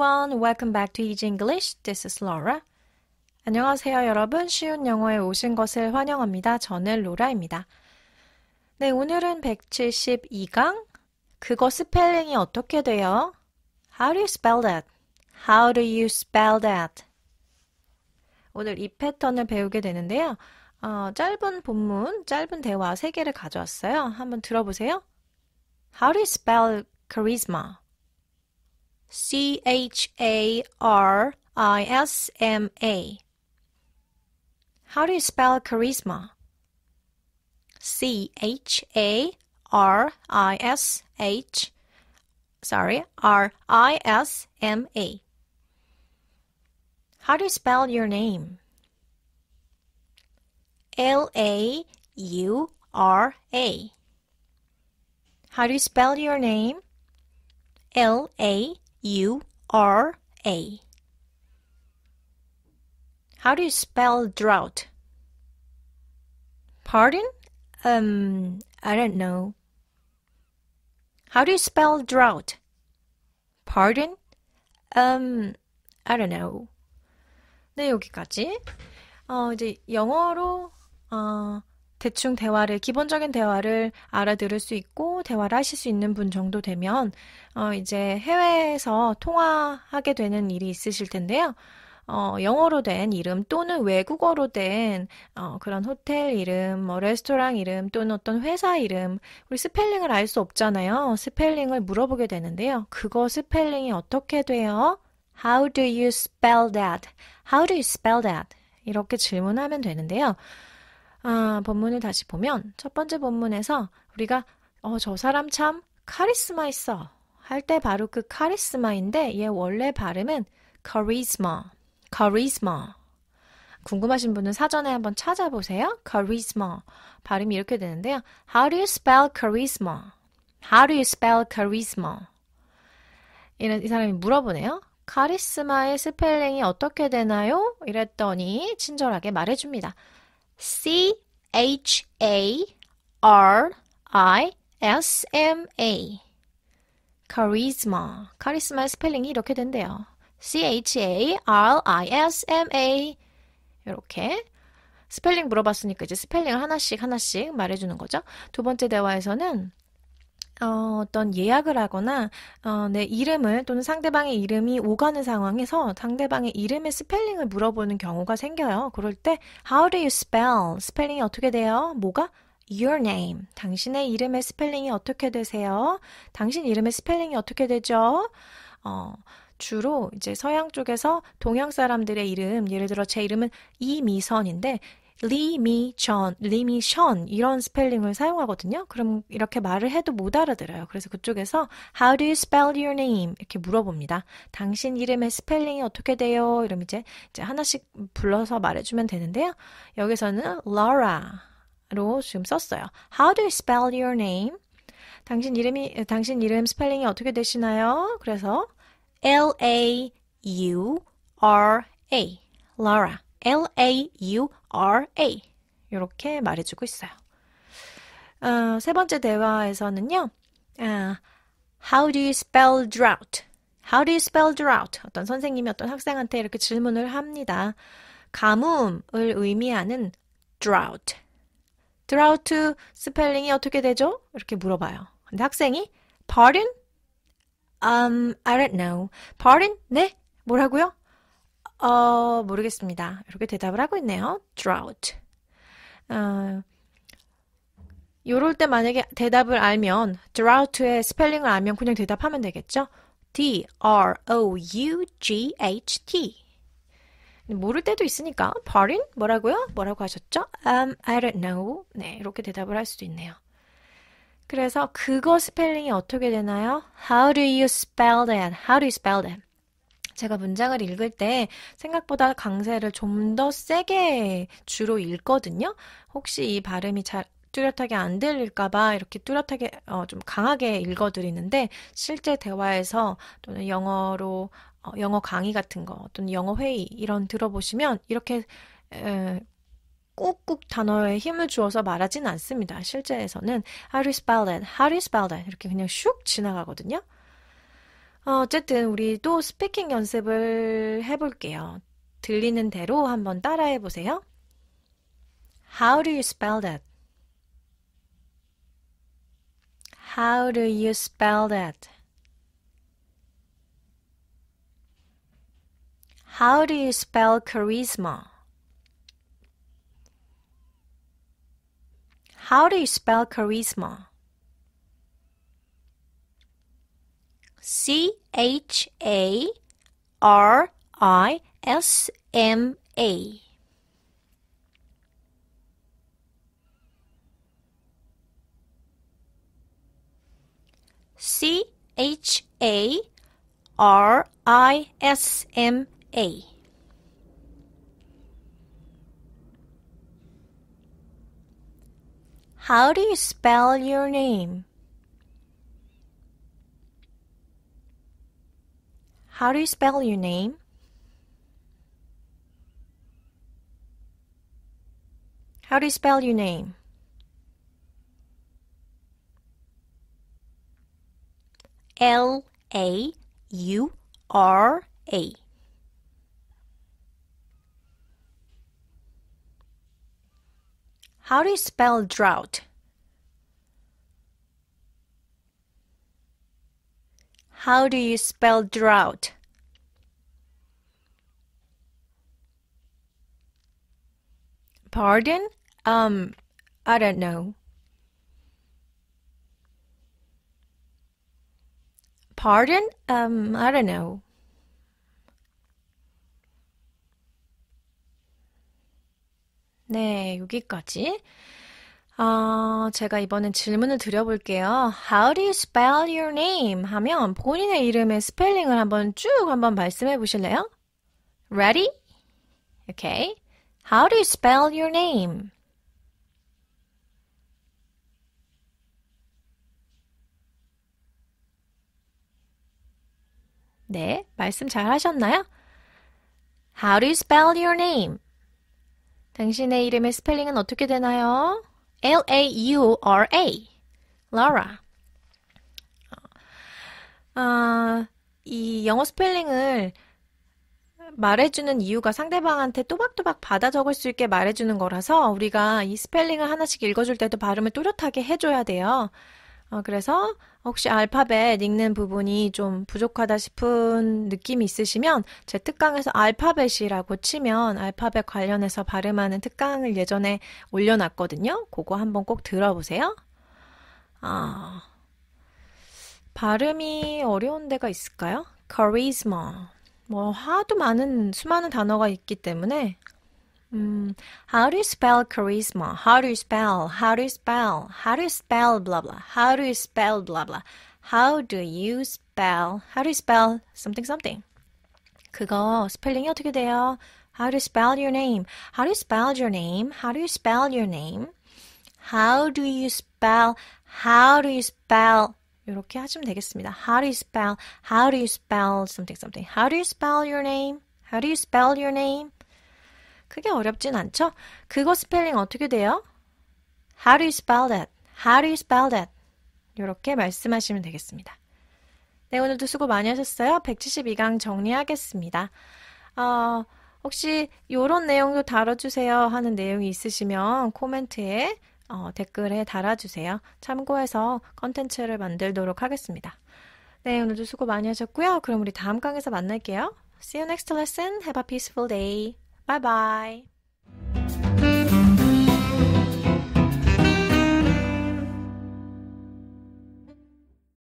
everyone. Welcome back to Easy English. This is Laura. 안녕하세요, 여러분. 쉬운 영어에 오신 것을 환영합니다. 저는 로라입니다. 네, 오늘은 172강. 그거 스펠링이 어떻게 돼요? How do you spell that? How do you spell that? 오늘 이 패턴을 배우게 되는데요. 어, 짧은 본문, 짧은 대화 세개를 가져왔어요. 한번 들어보세요. How do you spell charisma? C H A R I S M A. How do you spell charisma? C H A R I S H sorry, R I S M A. How do you spell your name? L A U R A. How do you spell your name? L A U R A. How do you spell drought? Pardon? Um, I don't know. How do you spell drought? Pardon? Um, I don't know. 네, 여기까지. 어, 이제 영어로, 어, 대충 대화를, 기본적인 대화를 알아들을 수 있고, 대화를 하실 수 있는 분 정도 되면, 어, 이제 해외에서 통화하게 되는 일이 있으실 텐데요. 어, 영어로 된 이름 또는 외국어로 된 어, 그런 호텔 이름, 뭐 레스토랑 이름 또는 어떤 회사 이름, 우리 스펠링을 알 수 없잖아요. 스펠링을 물어보게 되는데요. 그거 스펠링이 어떻게 돼요? How do you spell that? How do you spell that? 이렇게 질문하면 되는데요. 아, 본문을 다시 보면 첫 번째 본문에서 우리가 어, 저 사람 참 카리스마 있어 할 때 바로 그 카리스마인데 얘 원래 발음은 카리스마, 카리스마. 궁금하신 분은 사전에 한번 찾아보세요. 카리스마 발음이 이렇게 되는데요. How do you spell charisma? How do you spell charisma? 이런 이 사람이 물어보네요. 카리스마의 스펠링이 어떻게 되나요? 이랬더니 친절하게 말해줍니다. C H A R I S M A 카리스마 카리스마의 스펠링이 이렇게 된대요. C H A R I S M A 이렇게 스펠링 물어봤으니까 이제 스펠링을 하나씩 하나씩 말해주는 거죠. 두 번째 대화에서는 어, 어떤 예약을 하거나 어, 내 이름을 또는 상대방의 이름이 오가는 상황에서 상대방의 이름의 스펠링을 물어보는 경우가 생겨요. 그럴 때 How do you spell? 스펠링이 어떻게 돼요? 뭐가? Your name. 당신의 이름의 스펠링이 어떻게 되세요? 당신 이름의 스펠링이 어떻게 되죠? 어, 주로 이제 서양 쪽에서 동양 사람들의 이름, 예를 들어 제 이름은 이미선인데 리미션, 리미션 이런 스펠링을 사용하거든요. 그럼 이렇게 말을 해도 못 알아들어요. 그래서 그쪽에서 How do you spell your name? 이렇게 물어봅니다. 당신 이름의 스펠링이 어떻게 돼요? 이러면 이제, 이제 하나씩 불러서 말해주면 되는데요. 여기서는 Laura로 지금 썼어요. How do you spell your name? 당신 이름이 당신 이름 스펠링이 어떻게 되시나요? 그래서 L A U R A, Laura. L-A-U-R-A 이렇게 말해주고 있어요. 어, 세 번째 대화에서는요. 아, How do you spell drought? How do you spell drought? 어떤 선생님이 어떤 학생한테 이렇게 질문을 합니다. 가뭄을 의미하는 drought. drought 스펠링이 어떻게 되죠? 이렇게 물어봐요. 근데 학생이 pardon? Um, I don't know. pardon? 네? 뭐라고요? 어, 모르겠습니다. 이렇게 대답을 하고 있네요. drought. 어, 요럴 때 만약에 대답을 알면 drought의 스펠링을 알면 그냥 대답하면 되겠죠? D R O U G H T 모를 때도 있으니까 pardon 뭐라고요? 뭐라고 하셨죠? Um, I don't know. 네, 이렇게 대답을 할 수도 있네요. 그래서 그거 스펠링이 어떻게 되나요? How do you spell that? How do you spell that? 제가 문장을 읽을 때 생각보다 강세를 좀 더 세게 주로 읽거든요. 혹시 이 발음이 잘 뚜렷하게 안 들릴까봐 이렇게 뚜렷하게 어, 좀 강하게 읽어드리는데 실제 대화에서 또는 영어로 어, 영어 강의 같은 거 또는 영어 회의 이런 들어보시면 이렇게 에, 꾹꾹 단어에 힘을 주어서 말하진 않습니다. 실제에서는 how do you spell that? how do you spell that? 이렇게 그냥 슉 지나가거든요. 어쨌든 우리 또 스피킹 연습을 해볼게요. 들리는 대로 한번 따라해 보세요. How do you spell that? How do you spell that? How do you spell charisma? How do you spell charisma? C H A R I S M A. C H A R I S M A. How do you spell your name? How do you spell your name? How do you spell your name? L A U R A. How do you spell drought? How do you spell drought? Pardon? Um, I don't know. Pardon? Um, I don't know. 네, 여기까지. 어, 제가 이번엔 질문을 드려볼게요. How do you spell your name? 하면 본인의 이름의 스펠링을 한번 쭉 한번 말씀해 보실래요? Ready? Okay. How do you spell your name? 네, 말씀 잘 하셨나요? How do you spell your name? 당신의 이름의 스펠링은 어떻게 되나요? L-A-U-R-A, Laura. 어, 아, 어, 이 영어 스펠링을 말해주는 이유가 상대방한테 또박또박 받아 적을 수 있게 말해주는 거라서 우리가 이 스펠링을 하나씩 읽어줄 때도 발음을 또렷하게 해줘야 돼요. 어, 그래서 혹시 알파벳 읽는 부분이 좀 부족하다 싶은 느낌이 있으시면 제 특강에서 알파벳이라고 치면 알파벳 관련해서 발음하는 특강을 예전에 올려놨거든요. 그거 한번 꼭 들어보세요. 아, 발음이 어려운 데가 있을까요? charisma. 뭐 하도 많은 수많은 단어가 있기 때문에 Mm. How do you spell charisma? How do you spell? How do you spell? How do you spell blah blah? How do you spell blah blah? How do you spell? How do you spell something something? 그거 스펠링이 어떻게 돼요? How do you spell your name? How do you spell your name? How do you spell your name? How do you spell? How do you spell? 이렇게 하시면 되겠습니다. How do you spell? How do you spell something something? How do you spell your name? How do you spell your name? 그게 어렵진 않죠? 그거 스펠링 어떻게 돼요? How do you spell that? How do you spell that? 이렇게 말씀하시면 되겠습니다. 네, 오늘도 수고 많이 하셨어요. 172강 정리하겠습니다. 어, 혹시 이런 내용도 다뤄주세요 하는 내용이 있으시면 코멘트에 어, 댓글에 달아주세요. 참고해서 컨텐츠를 만들도록 하겠습니다. 네, 오늘도 수고 많이 하셨고요. 그럼 우리 다음 강에서 만날게요. See you next lesson. Have a peaceful day. Bye bye.